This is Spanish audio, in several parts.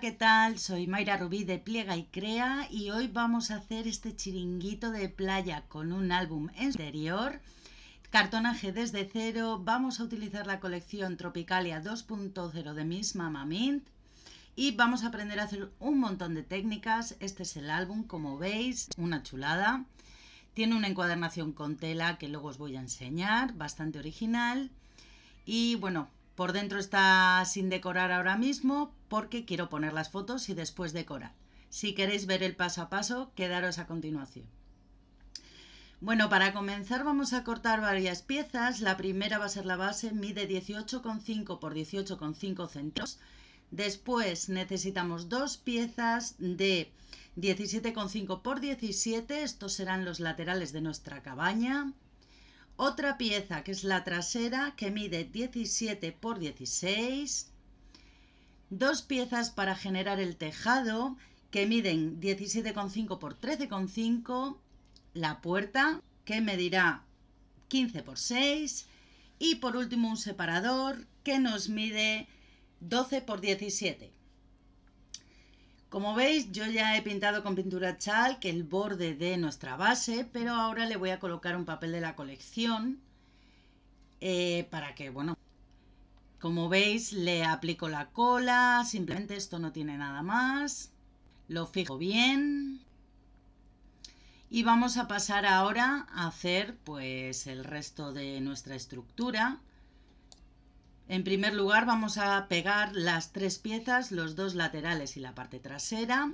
¿qué tal? Soy Mayra Rubí de Pliega y Crea y hoy vamos a hacer este chiringuito de playa con un álbum exterior, cartonaje desde cero, vamos a utilizar la colección Tropicalia 2.0 de Miss Mama Mint y vamos a aprender a hacer un montón de técnicas. Este es el álbum, como veis, una chulada. Tiene una encuadernación con tela que luego os voy a enseñar, bastante original. Y bueno, por dentro está sin decorar ahora mismo porque quiero poner las fotos y después decorar. Si queréis ver el paso a paso, quedaros a continuación. Bueno, para comenzar vamos a cortar varias piezas. La primera va a ser la base, mide 18,5 por 18,5 centímetros. Después necesitamos dos piezas de 17,5 por 17. Estos serán los laterales de nuestra cabaña. Otra pieza que es la trasera que mide 17 por 16. Dos piezas para generar el tejado que miden 17,5 por 13,5. La puerta que medirá 15 por 6. Y por último un separador que nos mide 12 por 17. Como veis, yo ya he pintado con pintura chalk el borde de nuestra base, pero ahora le voy a colocar un papel de la colección eh, para que, bueno, como veis, le aplico la cola, simplemente esto no tiene nada más, lo fijo bien y vamos a pasar ahora a hacer pues el resto de nuestra estructura. En primer lugar vamos a pegar las tres piezas, los dos laterales y la parte trasera.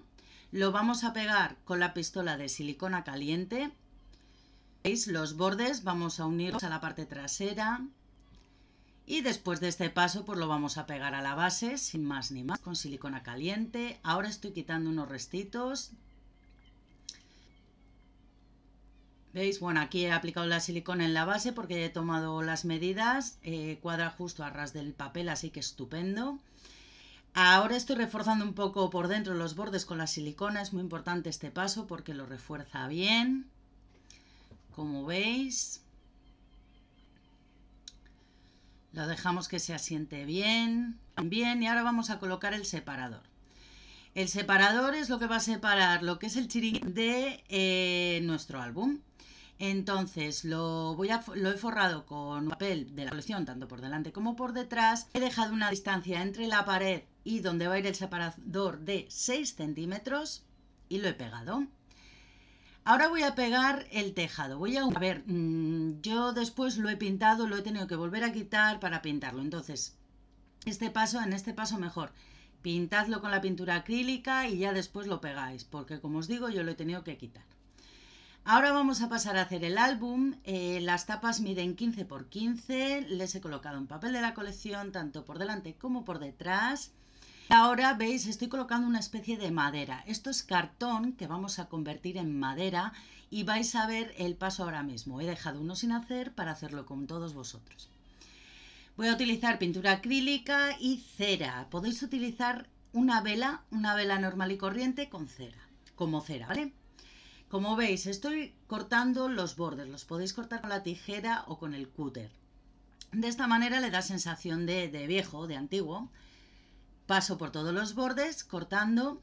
Lo vamos a pegar con la pistola de silicona caliente. ¿Veis? Los bordes vamos a unirlos a la parte trasera. Y después de este paso pues lo vamos a pegar a la base sin más ni más con silicona caliente. Ahora estoy quitando unos restitos ¿Veis? Bueno, aquí he aplicado la silicona en la base porque he tomado las medidas, eh, cuadra justo a ras del papel, así que estupendo. Ahora estoy reforzando un poco por dentro los bordes con la silicona, es muy importante este paso porque lo refuerza bien, como veis. Lo dejamos que se asiente bien, bien, y ahora vamos a colocar el separador. El separador es lo que va a separar lo que es el chiringuito de eh, nuestro álbum. Entonces lo, voy a, lo he forrado con papel de la colección, tanto por delante como por detrás. He dejado una distancia entre la pared y donde va a ir el separador de 6 centímetros y lo he pegado. Ahora voy a pegar el tejado. Voy a, ver, mm, yo después lo he pintado, lo he tenido que volver a quitar para pintarlo. Entonces, este paso, en este paso mejor, pintadlo con la pintura acrílica y ya después lo pegáis, porque como os digo, yo lo he tenido que quitar. Ahora vamos a pasar a hacer el álbum. Eh, las tapas miden 15 por 15. Les he colocado un papel de la colección tanto por delante como por detrás. Ahora veis, estoy colocando una especie de madera. Esto es cartón que vamos a convertir en madera y vais a ver el paso ahora mismo. He dejado uno sin hacer para hacerlo con todos vosotros. Voy a utilizar pintura acrílica y cera. Podéis utilizar una vela, una vela normal y corriente con cera, como cera, ¿vale? Como veis, estoy cortando los bordes, los podéis cortar con la tijera o con el cúter. De esta manera le da sensación de, de viejo, de antiguo. Paso por todos los bordes cortando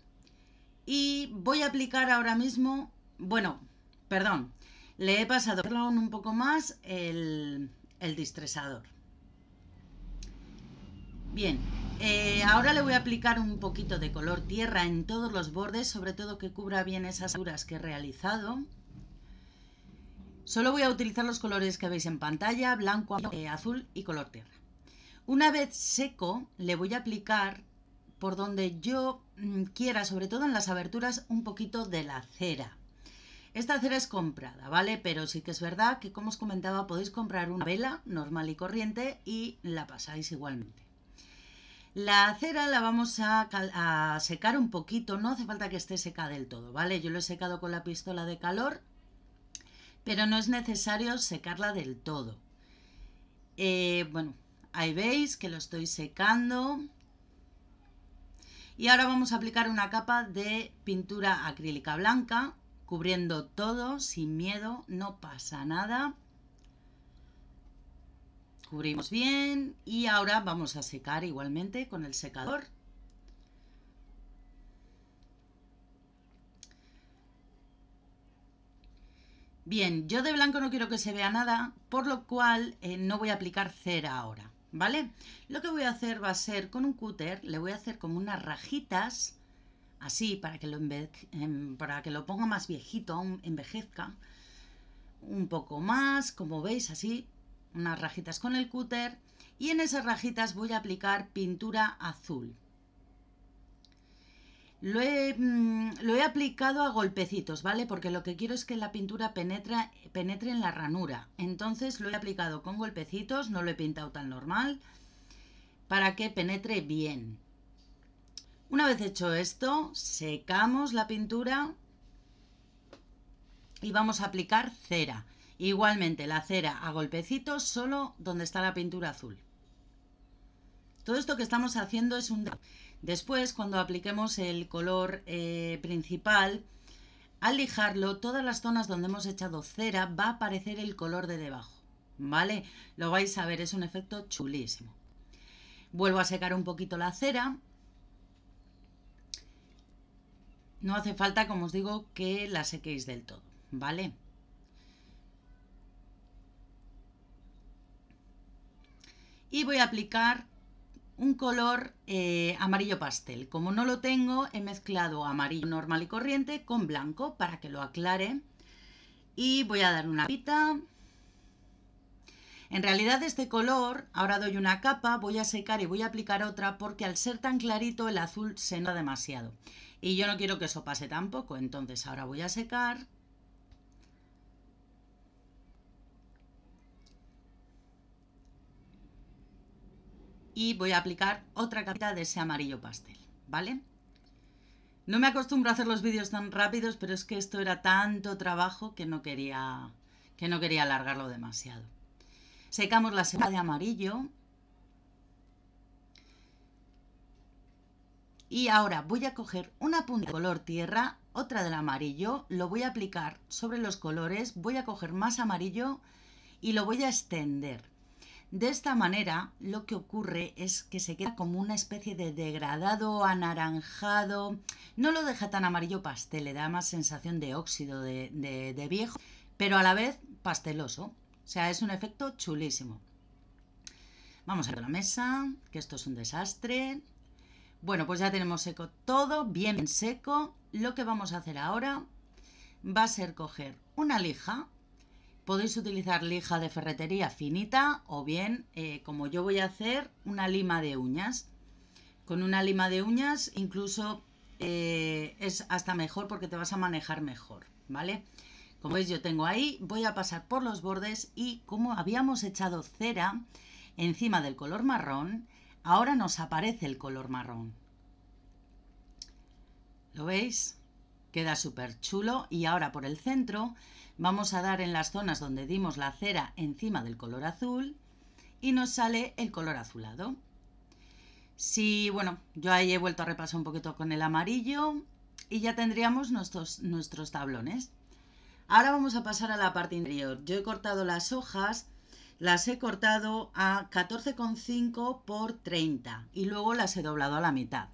y voy a aplicar ahora mismo, bueno, perdón, le he pasado un poco más el, el distresador. Bien, eh, ahora le voy a aplicar un poquito de color tierra en todos los bordes, sobre todo que cubra bien esas duras que he realizado. Solo voy a utilizar los colores que veis en pantalla, blanco, eh, azul y color tierra. Una vez seco, le voy a aplicar por donde yo mm, quiera, sobre todo en las aberturas, un poquito de la cera. Esta cera es comprada, ¿vale? Pero sí que es verdad que, como os comentaba, podéis comprar una vela normal y corriente y la pasáis igualmente. La cera la vamos a, secar un poquito, no hace falta que esté seca del todo, ¿vale? Yo lo he secado con la pistola de calor, pero no es necesario secarla del todo. Eh, bueno, ahí veis que lo estoy secando. Y ahora vamos a aplicar una capa de pintura acrílica blanca, cubriendo todo sin miedo, no pasa nada cubrimos bien y ahora vamos a secar igualmente con el secador. Bien, yo de blanco no quiero que se vea nada, por lo cual eh, no voy a aplicar cera ahora, ¿vale? Lo que voy a hacer va a ser con un cúter, le voy a hacer como unas rajitas, así, para que lo, em, para que lo ponga más viejito, envejezca, un poco más, como veis, así, unas rajitas con el cúter y en esas rajitas voy a aplicar pintura azul. Lo he, mm, lo he, aplicado a golpecitos, ¿vale? Porque lo que quiero es que la pintura penetre en la ranura. Entonces lo he aplicado con golpecitos, no lo he pintado tan normal, para que penetre bien. Una vez hecho esto, secamos la pintura y vamos a aplicar cera. Igualmente la cera a golpecitos solo donde está la pintura azul. Todo esto que estamos haciendo es un... Después, cuando apliquemos el color eh, principal, al lijarlo, todas las zonas donde hemos echado cera va a aparecer el color de debajo. ¿Vale? Lo vais a ver, es un efecto chulísimo. Vuelvo a secar un poquito la cera. No hace falta, como os digo, que la sequéis del todo, ¿vale? y voy a aplicar un color eh, amarillo pastel. Como no lo tengo, he mezclado amarillo normal y corriente con blanco para que lo aclare. Y voy a dar una pita. En realidad este color, ahora doy una capa, voy a secar y voy a aplicar otra porque al ser tan clarito el azul se nota demasiado. Y yo no quiero que eso pase tampoco, entonces ahora voy a secar y voy a aplicar otra capa de ese amarillo pastel, ¿vale? No me acostumbro a hacer los vídeos tan rápidos, pero es que esto era tanto trabajo que no quería, que no quería alargarlo demasiado. Secamos la secada de amarillo. Y ahora voy a coger una punta de color tierra, otra del amarillo, lo voy a aplicar sobre los colores, voy a coger más amarillo y lo voy a extender. De esta manera, lo que ocurre es que se queda como una especie de degradado, anaranjado, no lo deja tan amarillo pastel, le da más sensación de óxido, de, viejo, pero a la vez pasteloso. O sea, es un efecto chulísimo. Vamos a la mesa, que esto es un desastre. Bueno, pues ya tenemos seco todo, bien seco. Lo que vamos a hacer ahora va a ser coger una lija, Podéis utilizar lija de ferretería finita o bien, eh, como yo voy a hacer, una lima de uñas. Con una lima de uñas incluso eh, es hasta mejor porque te vas a manejar mejor, ¿vale? Como veis yo tengo ahí, voy a pasar por los bordes y como habíamos echado cera encima del color marrón, ahora nos aparece el color marrón. ¿Lo veis? Queda súper chulo y ahora por el centro vamos a dar en las zonas donde dimos la cera encima del color azul y nos sale el color azulado. Si, bueno, yo ahí he vuelto a repasar un poquito con el amarillo y ya tendríamos nuestros, nuestros tablones. Ahora vamos a pasar a la parte interior. Yo he cortado las hojas, las he cortado a 14,5 por 30 y luego las he doblado a la mitad.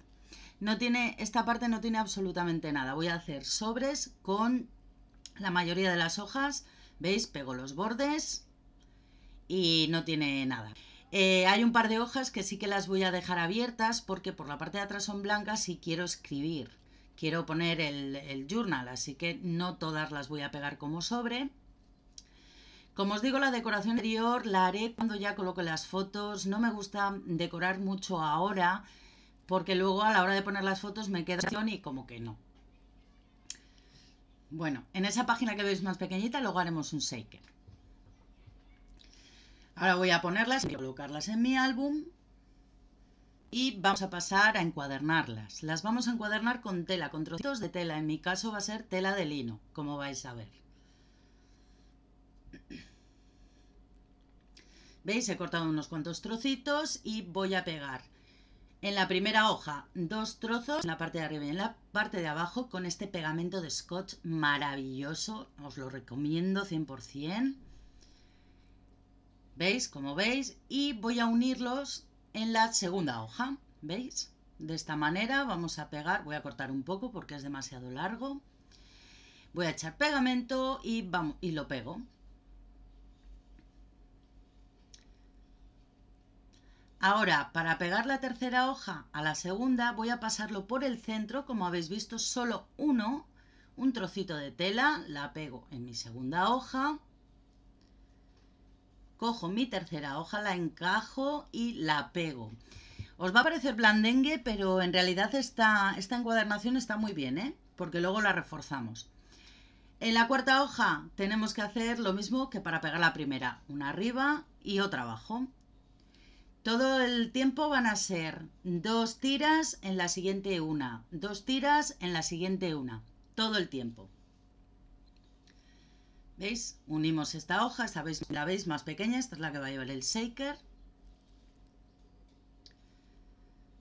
No tiene, esta parte no tiene absolutamente nada. Voy a hacer sobres con la mayoría de las hojas. ¿Veis? Pego los bordes y no tiene nada. Eh, hay un par de hojas que sí que las voy a dejar abiertas porque por la parte de atrás son blancas y quiero escribir. Quiero poner el, el journal, así que no todas las voy a pegar como sobre. Como os digo, la decoración interior la haré cuando ya coloque las fotos. No me gusta decorar mucho ahora porque luego a la hora de poner las fotos me queda y como que no. Bueno, en esa página que veis más pequeñita luego haremos un shaker. Ahora voy a ponerlas, y a colocarlas en mi álbum y vamos a pasar a encuadernarlas. Las vamos a encuadernar con tela, con trocitos de tela. En mi caso va a ser tela de lino, como vais a ver. ¿Veis? He cortado unos cuantos trocitos y voy a pegar en la primera hoja, dos trozos en la parte de arriba y en la parte de abajo con este pegamento de scotch maravilloso. Os lo recomiendo 100%. ¿Veis? Como veis. Y voy a unirlos en la segunda hoja. ¿Veis? De esta manera vamos a pegar. Voy a cortar un poco porque es demasiado largo. Voy a echar pegamento y, vamos, y lo pego. Ahora, para pegar la tercera hoja a la segunda, voy a pasarlo por el centro, como habéis visto, solo uno, un trocito de tela, la pego en mi segunda hoja, cojo mi tercera hoja, la encajo y la pego. Os va a parecer blandengue, pero en realidad esta, encuadernación está muy bien, ¿eh? porque luego la reforzamos. En la cuarta hoja tenemos que hacer lo mismo que para pegar la primera, una arriba y otra abajo. Todo el tiempo van a ser dos tiras en la siguiente una, dos tiras en la siguiente una, todo el tiempo. ¿Veis? Unimos esta hoja, esta vez, la veis más pequeña, esta es la que va a llevar el shaker.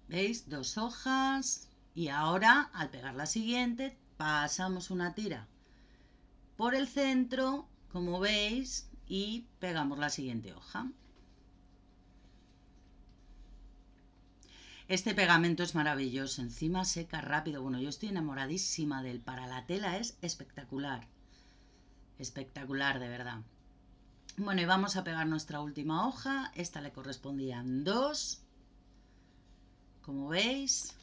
¿Veis? Dos hojas y ahora al pegar la siguiente pasamos una tira por el centro, como veis, y pegamos la siguiente hoja. Este pegamento es maravilloso, encima seca rápido. Bueno, yo estoy enamoradísima del para la tela, es espectacular. Espectacular, de verdad. Bueno, y vamos a pegar nuestra última hoja. Esta le correspondían dos. Como veis.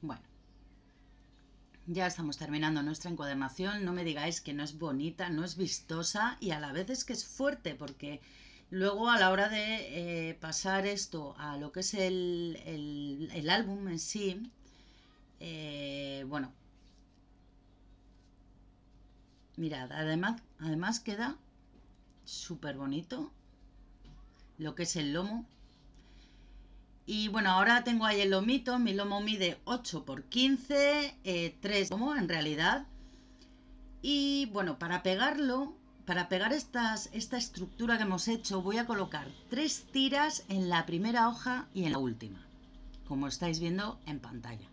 Bueno, ya estamos terminando nuestra encuadernación. No me digáis que no es bonita, no es vistosa y a la vez es que es fuerte porque luego a la hora de eh, pasar esto a lo que es el, álbum en sí, eh, bueno, mirad, además, además queda súper bonito lo que es el lomo y bueno, ahora tengo ahí el lomito, mi lomo mide 8 por 15, 3 eh, como en realidad. Y bueno, para pegarlo, para pegar estas, esta estructura que hemos hecho, voy a colocar tres tiras en la primera hoja y en la última, como estáis viendo en pantalla.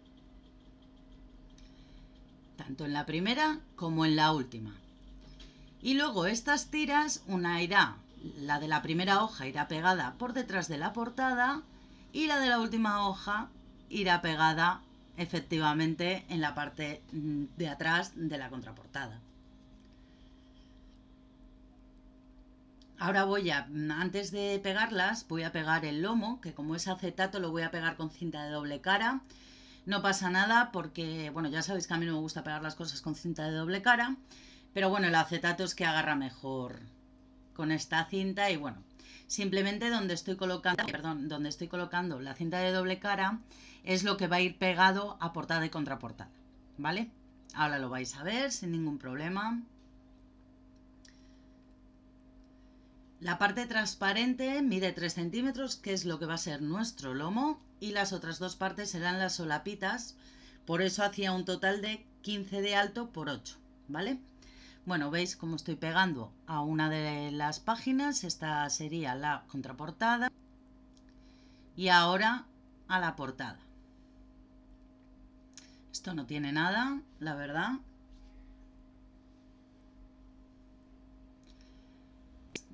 Tanto en la primera como en la última. Y luego estas tiras, una irá, la de la primera hoja irá pegada por detrás de la portada, y la de la última hoja irá pegada efectivamente en la parte mm, de atrás de la contraportada. Ahora voy a, antes de pegarlas, voy a pegar el lomo, que como es acetato lo voy a pegar con cinta de doble cara. No pasa nada porque, bueno, ya sabéis que a mí no me gusta pegar las cosas con cinta de doble cara, pero bueno, el acetato es que agarra mejor con esta cinta y bueno, simplemente donde estoy colocando, perdón, donde estoy colocando la cinta de doble cara es lo que va a ir pegado a portada y contraportada, ¿vale? Ahora lo vais a ver sin ningún problema. La parte transparente mide 3 centímetros, que es lo que va a ser nuestro lomo, y las otras dos partes serán las solapitas, por eso hacía un total de 15 de alto por 8, ¿vale? Bueno, veis cómo estoy pegando a una de las páginas. Esta sería la contraportada. Y ahora a la portada. Esto no tiene nada, la verdad.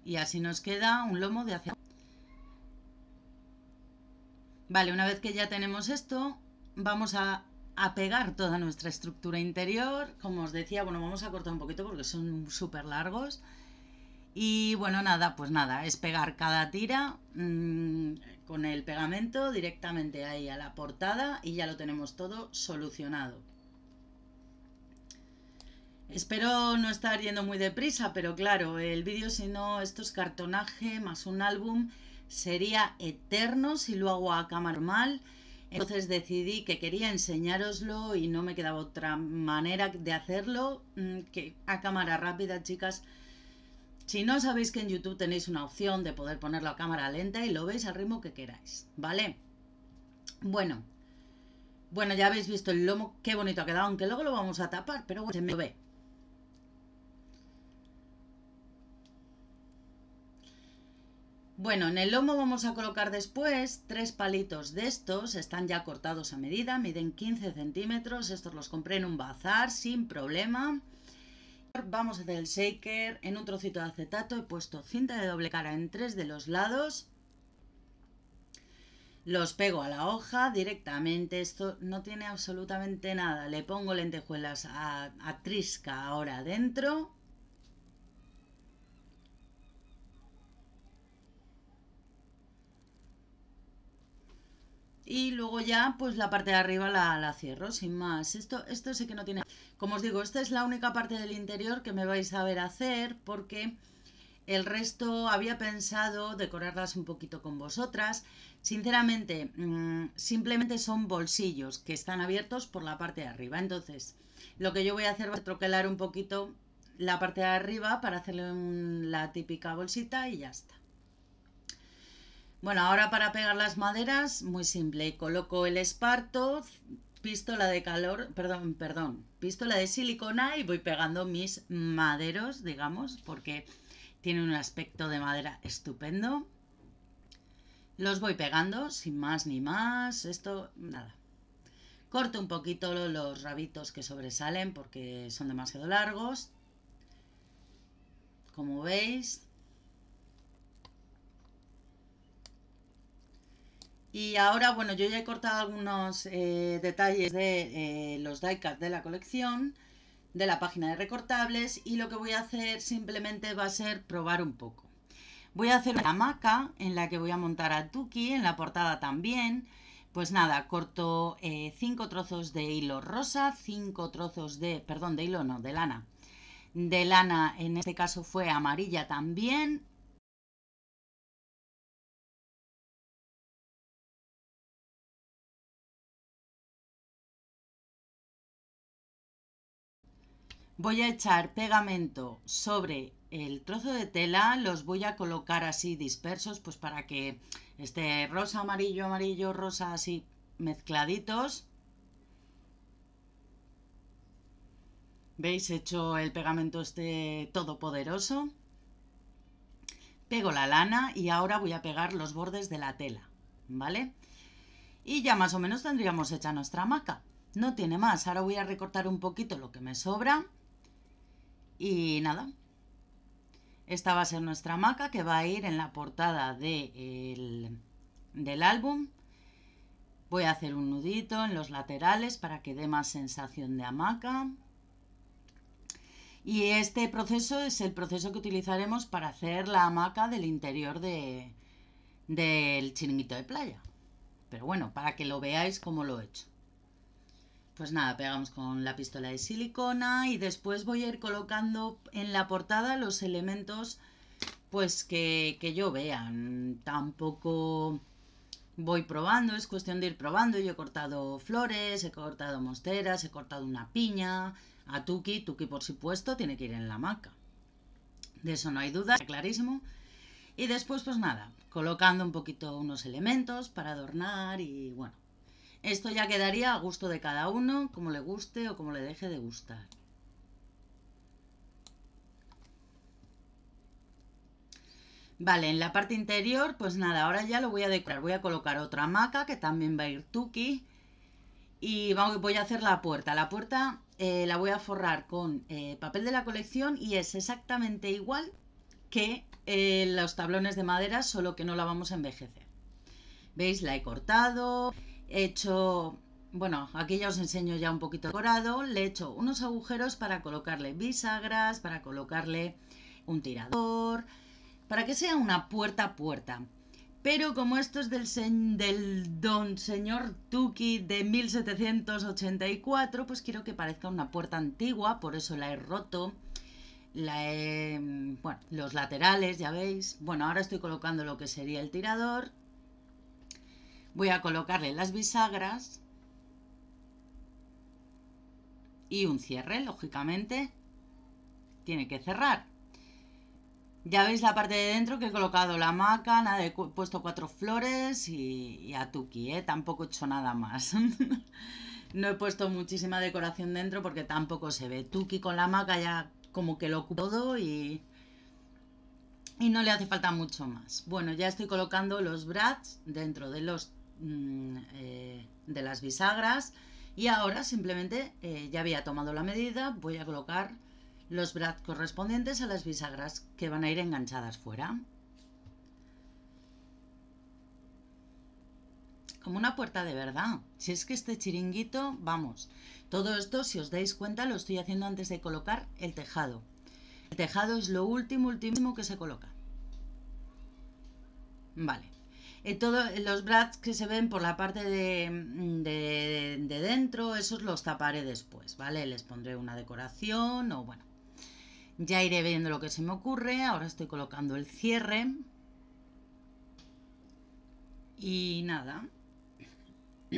Y así nos queda un lomo de hacia... Vale, una vez que ya tenemos esto, vamos a a pegar toda nuestra estructura interior. Como os decía, bueno, vamos a cortar un poquito porque son súper largos. Y bueno, nada, pues nada, es pegar cada tira mm, con el pegamento directamente ahí a la portada y ya lo tenemos todo solucionado. Espero no estar yendo muy deprisa, pero claro, el vídeo si no, esto es cartonaje más un álbum, sería eterno si lo hago a cámara normal. Entonces decidí que quería enseñároslo y no me quedaba otra manera de hacerlo mm, que a cámara rápida, chicas. Si no sabéis que en YouTube tenéis una opción de poder ponerlo a cámara lenta y lo veis al ritmo que queráis, ¿vale? Bueno, bueno, ya habéis visto el lomo, qué bonito ha quedado, aunque luego lo vamos a tapar, pero bueno, se me ve. Bueno, en el lomo vamos a colocar después tres palitos de estos, están ya cortados a medida, miden 15 centímetros, estos los compré en un bazar sin problema. Vamos a hacer el shaker en un trocito de acetato, he puesto cinta de doble cara en tres de los lados. Los pego a la hoja directamente, esto no tiene absolutamente nada, le pongo lentejuelas a, a trisca ahora adentro y luego ya pues la parte de arriba la, cierro sin más esto esto sí que no tiene como os digo esta es la única parte del interior que me vais a ver hacer porque el resto había pensado decorarlas un poquito con vosotras sinceramente mm, simplemente son bolsillos que están abiertos por la parte de arriba entonces lo que yo voy a hacer va a troquelar un poquito la parte de arriba para hacerle la típica bolsita y ya está bueno, ahora para pegar las maderas, muy simple. Coloco el esparto, pistola de calor, perdón, perdón, pistola de silicona y voy pegando mis maderos, digamos, porque tienen un aspecto de madera estupendo. Los voy pegando, sin más ni más, esto, nada. Corto un poquito los rabitos que sobresalen porque son demasiado largos. Como veis, Y ahora, bueno, yo ya he cortado algunos eh, detalles de eh, los diecast de la colección, de la página de recortables, y lo que voy a hacer simplemente va a ser probar un poco. Voy a hacer una hamaca en la que voy a montar a Tuki, en la portada también. Pues nada, corto eh, cinco trozos de hilo rosa, cinco trozos de, perdón, de hilo no, de lana. De lana, en este caso fue amarilla también, Voy a echar pegamento sobre el trozo de tela, los voy a colocar así dispersos, pues para que esté rosa, amarillo, amarillo, rosa, así mezcladitos. ¿Veis? He hecho el pegamento este todopoderoso. Pego la lana y ahora voy a pegar los bordes de la tela, ¿vale? Y ya más o menos tendríamos hecha nuestra hamaca. No tiene más. Ahora voy a recortar un poquito lo que me sobra y nada, esta va a ser nuestra hamaca que va a ir en la portada de del álbum. Voy a hacer un nudito en los laterales para que dé más sensación de hamaca. Y este proceso es el proceso que utilizaremos para hacer la hamaca del interior del chiringuito de playa. Pero bueno, para que lo veáis cómo lo he hecho. Pues nada, pegamos con la pistola de silicona y después voy a ir colocando en la portada los elementos pues que, yo vea. Tampoco voy probando, es cuestión de ir probando. Yo he cortado flores, he cortado mosteras, he cortado una piña, a Tuki, Tuki por supuesto tiene que ir en la hamaca. De eso no hay duda, está clarísimo. Y después pues nada, colocando un poquito unos elementos para adornar y bueno, esto ya quedaría a gusto de cada uno, como le guste o como le deje de gustar. Vale, en la parte interior, pues nada, ahora ya lo voy a decorar. Voy a colocar otra hamaca que también va a ir tuki. Y voy a hacer la puerta. La puerta eh, la voy a forrar con eh, papel de la colección y es exactamente igual que eh, los tablones de madera, solo que no la vamos a envejecer. ¿Veis? La he cortado. He hecho, bueno, aquí ya os enseño ya un poquito dorado. decorado. Le he hecho unos agujeros para colocarle bisagras, para colocarle un tirador, para que sea una puerta a puerta. Pero como esto es del, don señor Tuki de 1784, pues quiero que parezca una puerta antigua, por eso la he roto. bueno, los laterales, ya veis. Bueno, ahora estoy colocando lo que sería el tirador Voy a colocarle las bisagras y un cierre, lógicamente. Tiene que cerrar. Ya veis la parte de dentro que he colocado la maca, nada, he puesto cuatro flores y, a tuki, ¿eh? tampoco he hecho nada más. no he puesto muchísima decoración dentro porque tampoco se ve. Tuki con la maca ya como que lo ocupa todo y, y no le hace falta mucho más. Bueno, ya estoy colocando los brats dentro de los Mm, eh, de las bisagras y ahora simplemente eh, ya había tomado la medida, voy a colocar los brazos correspondientes a las bisagras que van a ir enganchadas fuera. Como una puerta de verdad. Si es que este chiringuito, vamos, todo esto, si os dais cuenta, lo estoy haciendo antes de colocar el tejado. El tejado es lo último, último que se coloca. Vale. Eh, todos eh, los brats que se ven por la parte mm, de, de, dentro, esos los taparé después, ¿vale? Les pondré una decoración o bueno. Ya iré viendo lo que se me ocurre. Ahora estoy colocando el cierre. Y nada.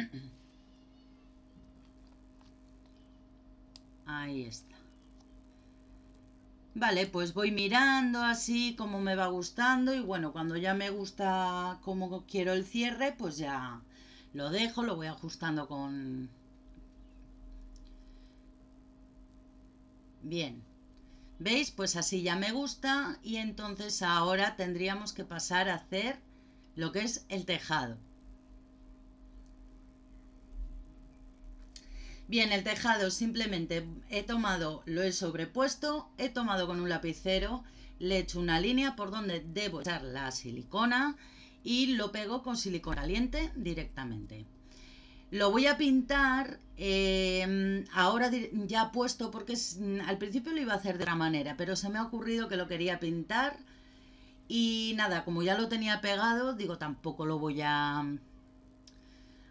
Ahí está. Vale, pues voy mirando así como me va gustando y bueno, cuando ya me gusta como quiero el cierre, pues ya lo dejo, lo voy ajustando con... Bien, ¿veis? Pues así ya me gusta y entonces ahora tendríamos que pasar a hacer lo que es el tejado. Bien, el tejado simplemente he tomado, lo he sobrepuesto, he tomado con un lapicero, le he hecho una línea por donde debo echar la silicona y lo pego con silicona caliente directamente. Lo voy a pintar em, ahora ya puesto porque mm, al principio lo iba a hacer de otra manera, pero se me ha ocurrido que lo quería pintar y nada, como ya lo tenía pegado, digo tampoco lo voy a mm,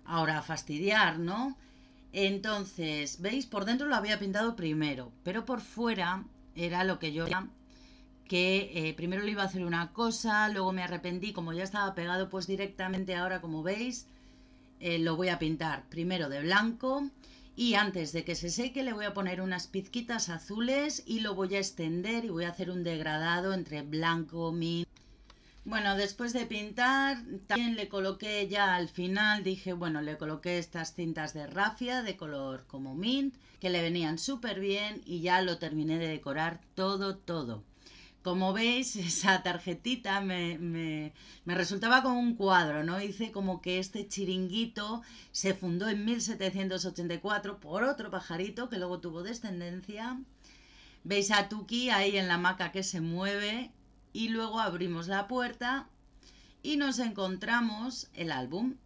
ahora fastidiar, ¿no? Entonces, ¿veis? Por dentro lo había pintado primero, pero por fuera era lo que yo que eh, primero le iba a hacer una cosa, luego me arrepentí, como ya estaba pegado, pues directamente ahora, como veis, eh, lo voy a pintar primero de blanco y antes de que se seque le voy a poner unas pizquitas azules y lo voy a extender y voy a hacer un degradado entre blanco, y. Bueno, después de pintar, también le coloqué ya al final, dije, bueno, le coloqué estas cintas de rafia de color como mint, que le venían súper bien y ya lo terminé de decorar todo, todo. Como veis, esa tarjetita me, me, me resultaba como un cuadro, ¿no? Hice como que este chiringuito se fundó en 1784 por otro pajarito que luego tuvo descendencia. Veis a Tuki ahí en la maca que se mueve y luego abrimos la puerta y nos encontramos el álbum.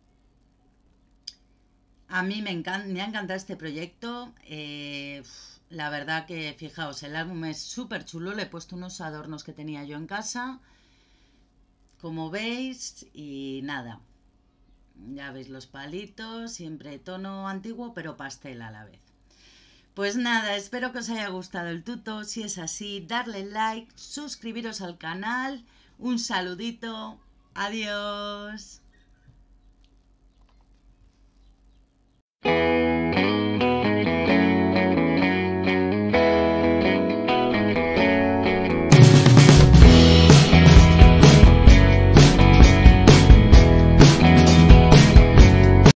A mí me, me ha encantado este proyecto. Eh, la verdad que, fijaos, el álbum es súper chulo. Le he puesto unos adornos que tenía yo en casa. Como veis, y nada. Ya veis los palitos, siempre tono antiguo, pero pastel a la vez. Pues nada, espero que os haya gustado el tuto. Si es así, darle like, suscribiros al canal. Un saludito. Adiós.